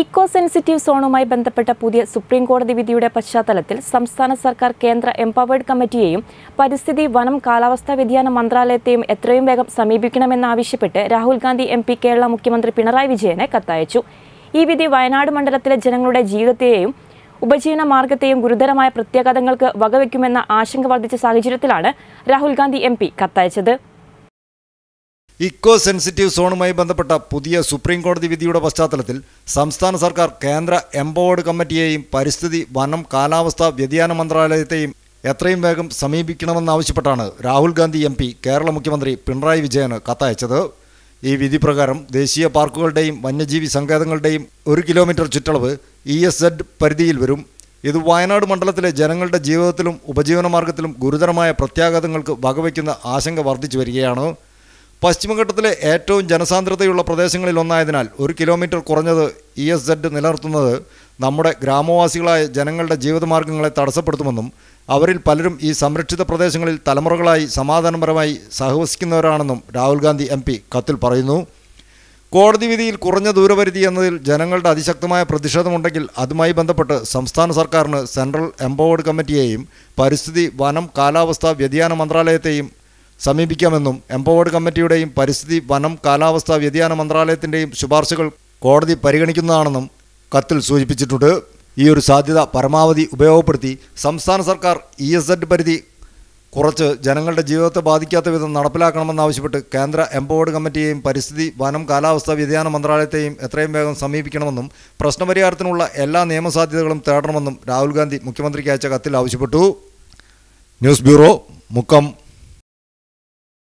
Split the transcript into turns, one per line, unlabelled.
eco sensitive സോണുമായി ബന്ധപ്പെട്ട പുതിയ സുപ്രീം കോടതി വിധിയുടെ പശ്ചാത്തലത്തിൽ സംസ്ഥാന സർക്കാർ കേന്ദ്ര എംപവേർഡ് കമ്മിറ്റിയെയും പരിസ്ഥിതി വനം കാലാവസ്ഥാ വ്യതിയാന മന്ത്രാലയത്തെയും എത്രയും വേഗം സമീപിക്കണമെന്നാവശ്യപ്പെട്ട് രാഹുൽ ഗാന്ധി എം പി കേരള മുഖ്യമന്ത്രി പിണറായി വിജയനെ കത്തയച്ചു ഈ വിധി വയനാട് മണ്ഡലത്തിലെ ജനങ്ങളുടെ ജീവിതത്തെയും ഉപജീവന മാർഗത്തെയും ഗുരുതരമായ പ്രത്യാഘാതങ്ങൾക്ക് വകവയ്ക്കുമെന്ന ആശങ്ക വർദ്ധിച്ച സാഹചര്യത്തിലാണ് രാഹുൽ ഗാന്ധി എം കത്തയച്ചത്
ഇക്കോ സെൻസിറ്റീവ് സോണുമായി ബന്ധപ്പെട്ട പുതിയ സുപ്രീം കോടതി വിധിയുടെ പശ്ചാത്തലത്തിൽ സംസ്ഥാന സർക്കാർ കേന്ദ്ര എംപവേർഡ് കമ്മിറ്റിയെയും പരിസ്ഥിതി വനം കാലാവസ്ഥ വ്യതിയാന മന്ത്രാലയത്തെയും എത്രയും വേഗം സമീപിക്കണമെന്നാവശ്യപ്പെട്ടാണ് രാഹുൽ ഗാന്ധി എം കേരള മുഖ്യമന്ത്രി പിണറായി വിജയന് കത്തയച്ചത് ഈ വിധി പ്രകാരം ദേശീയ പാർക്കുകളുടെയും വന്യജീവി സങ്കേതങ്ങളുടെയും ഒരു കിലോമീറ്റർ ചുറ്റളവ് ഇ എസ് സെഡ് പരിധിയിൽ വരും ഇത് വയനാട് മണ്ഡലത്തിലെ ജനങ്ങളുടെ ജീവിതത്തിലും ഉപജീവനമാർഗത്തിലും ഗുരുതരമായ പ്രത്യാഘാതങ്ങൾക്ക് വകവയ്ക്കുന്ന ആശങ്ക വർദ്ധിച്ചു വരികയാണ് പശ്ചിമഘട്ടത്തിലെ ഏറ്റവും ജനസാന്ദ്രതയുള്ള പ്രദേശങ്ങളിൽ ഒന്നായതിനാൽ ഒരു കിലോമീറ്റർ കുറഞ്ഞത് ഇ എസ് സെഡ് നിലനിർത്തുന്നത് നമ്മുടെ ഗ്രാമവാസികളായ ജനങ്ങളുടെ ജീവിതമാർഗങ്ങളെ തടസ്സപ്പെടുത്തുമെന്നും അവരിൽ പലരും ഈ സംരക്ഷിത പ്രദേശങ്ങളിൽ തലമുറകളായി സമാധാനപരമായി സഹവസിക്കുന്നവരാണെന്നും രാഹുൽ ഗാന്ധി എം കത്തിൽ പറയുന്നു കോടതി വിധിയിൽ കുറഞ്ഞ ദൂരപരിധി എന്നതിൽ ജനങ്ങളുടെ അതിശക്തമായ പ്രതിഷേധമുണ്ടെങ്കിൽ അതുമായി ബന്ധപ്പെട്ട് സംസ്ഥാന സർക്കാരിന് സെൻട്രൽ എംപവേർഡ് കമ്മിറ്റിയെയും പരിസ്ഥിതി വനം കാലാവസ്ഥാ വ്യതിയാന മന്ത്രാലയത്തെയും സമീപിക്കാമെന്നും എംപവേർഡ് കമ്മിറ്റിയുടെയും പരിസ്ഥിതി വനം കാലാവസ്ഥാ വ്യതിയാന മന്ത്രാലയത്തിൻ്റെയും ശുപാർശകൾ കോടതി പരിഗണിക്കുന്നതാണെന്നും കത്തിൽ സൂചിപ്പിച്ചിട്ടുണ്ട് ഈ ഒരു സാധ്യത പരമാവധി ഉപയോഗപ്പെടുത്തി സംസ്ഥാന സർക്കാർ ഇ e എസ് പരിധി കുറച്ച് ജനങ്ങളുടെ ജീവിതത്തെ ബാധിക്കാത്ത വിധം നടപ്പിലാക്കണമെന്നാവശ്യപ്പെട്ട് കേന്ദ്ര എംപവേർഡ് കമ്മിറ്റിയെയും പരിസ്ഥിതി വനം കാലാവസ്ഥാ വ്യതിയാന മന്ത്രാലയത്തെയും എത്രയും വേഗം സമീപിക്കണമെന്നും പ്രശ്നപരിഹാരത്തിനുള്ള എല്ലാ നിയമസാധ്യതകളും തേടണമെന്നും രാഹുൽ ഗാന്ധി മുഖ്യമന്ത്രിക്ക് അയച്ച കത്തിൽ ആവശ്യപ്പെട്ടു ന്യൂസ് ബ്യൂറോ മുക്കം